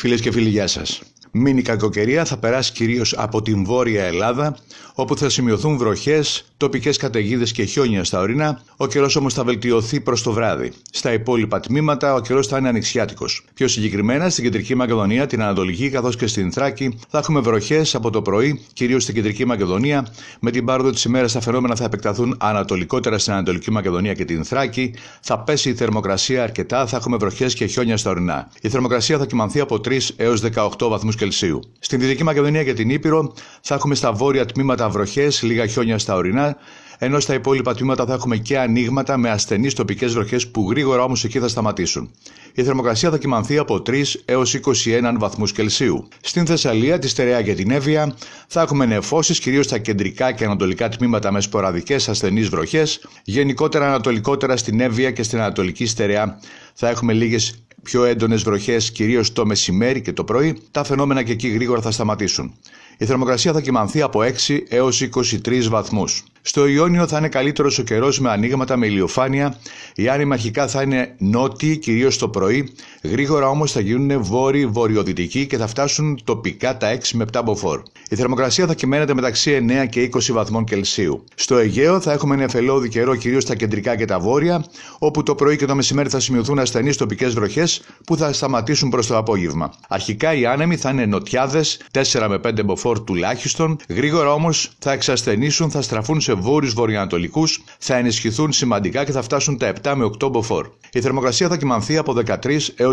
Φίλες και φίλοι, γεια σας. Μην η κακοκαιρία θα περάσει κυρίως από την βόρεια Ελλάδα, όπου θα σημειωθούν βροχές, τοπικές καταιγίδες και χιόνια στα ορεινά, ο καιρός όμως θα βελτιωθεί προς το βράδυ. Στα υπόλοιπα τμήματα ο καιρός θα είναι ανοιξιάτικος. Πιο συγκεκριμένα στην κεντρική Μακεδονία, την Ανατολική καθώς και στην Θράκη θα έχουμε βροχές από το πρωί, κυρίως στην κεντρική Μακεδονία. Με την πάροδο της ημέρας τα φαινόμενα θα επεκταθούν ανατολικότερα στην Ανατολική Μακεδονία και την Θράκη. Θα πέσει η θερμοκρασία αρκετά, θα έχουμε βροχές και χιόνια στα ορεινά. Η θερμοκρασία θα κοιμανθεί από 13 έως 18 βαθμούς Κελσίου. Στην Δυτική Μακεδονία και την Ήπειρο θα έχουμε στα βόρεια τμήματα βροχές, λίγα χιόνια στα ορεινά, ενώ στα υπόλοιπα τμήματα θα έχουμε και ανοίγματα με ασθενείς τοπικές βροχές που γρήγορα όμως εκεί θα σταματήσουν. Η θερμοκρασία θα κοιμανθεί από 3 έως 21 βαθμούς Κελσίου. Στην Θεσσαλία, τη Στερεά και την Εύβοια θα έχουμε νεφώσεις, κυρίως στα κεντρικά και ανατολικά τμήματα με σποραδικές ασθενείς βροχές. Γενικότερα ανατολικότερα στην Εύβοια και στην Ανατολική Στερεά θα έχουμε λίγες πιο έντονες βροχές, κυρίως το μεσημέρι και το πρωί, τα φαινόμενα και εκεί γρήγορα θα σταματήσουν. Η θερμοκρασία θα κοιμανθεί από 6 έω 23 βαθμούς. Στο Ιόνιο θα είναι καλύτερος ο καιρός με ανοίγματα με ηλιοφάνεια. Οι άνεμοι αρχικά θα είναι νότιοι, κυρίως το πρωί. Γρήγορα όμως θα γίνουν βόρειοι-βορειοδυτικοί και θα φτάσουν τοπικά τα 6 με 7 μποφόρ. Η θερμοκρασία θα κυμαίνεται μεταξύ 9 και 20 βαθμών Κελσίου. Στο Αιγαίο θα έχουμε ένα νεφελώδη καιρό κυρίως στα κεντρικά και τα βόρεια, όπου το πρωί και το μεσημέρι θα σημειωθούν ασθενείς τοπικές βροχές που θα σταματήσουν προς το απόγευμα. Αρχικά οι άνεμοι θα είναι νοτιάδες, 4 με 5 μποφόρ τουλάχιστον. Γρήγορα όμως θα εξασθενήσουν, θα στραφούν σε βόρειου-βορειοανατολικού θα ενισχυθούν σημαντικά και θα φτάσουν τα 7 με 8 μποφόρ. Η θερμοκρασία θα κοιμανθεί από 13 έω 21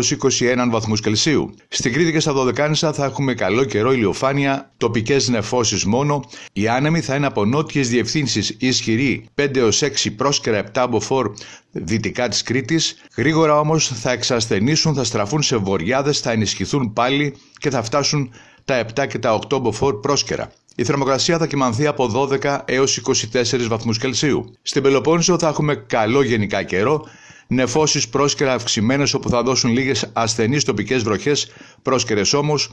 βαθμούς Κελσίου. Στην Κρήτη και στα Δωδεκάνησα θα έχουμε καλό καιρό ηλιοφάνεια, τοπικές νεφώσεις μόνο. Οι άνεμοι θα είναι από νότιες διευθύνσεις ισχυρή 5 έω 6 πρόσκαιρα 7 μποφόρ δυτικά της Κρήτης. Γρήγορα όμως θα εξασθενήσουν, θα στραφούν σε βοριάδες, θα ενισχυθούν πάλι και θα φτάσουν τα 7 και τα 8 μποφόρ πρόσκαιρα. Η θερμοκρασία θα κοιμανθεί από 12 έως 24 βαθμούς Κελσίου. Στην Πελοπόννησο θα έχουμε καλό γενικά καιρό, νεφώσεις πρόσκαιρα αυξημένες όπου θα δώσουν λίγες ασθενείς τοπικές βροχές, πρόσκαιρες όμως,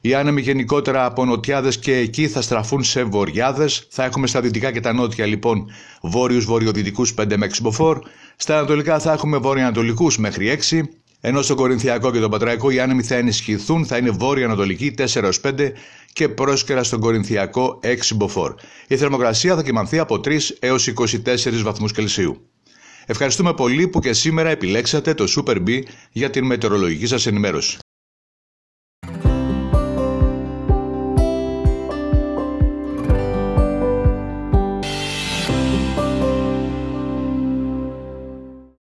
οι άνεμοι γενικότερα από νοτιάδες και εκεί θα στραφούν σε βοριάδες. Θα έχουμε στα δυτικά και τα νότια λοιπόν βόρειους βορειοδυτικούς 5 με 6 μποφόρ. Στα ανατολικά θα έχουμε βορειοανατολικούς μέχρι 6. Ενώ στο Κορινθιακό και τον Πατραϊκό οι άνεμοι θα ενισχυθούν, θα είναι Ανατολική, 4 4-5 και πρόσκαιρα στον Κορινθιακό 6 μποφόρ. Η θερμοκρασία θα κοιμανθεί από 3 έως 24 βαθμούς Κελσίου. Ευχαριστούμε πολύ που και σήμερα επιλέξατε το Super B για την μετεωρολογική σας ενημέρωση.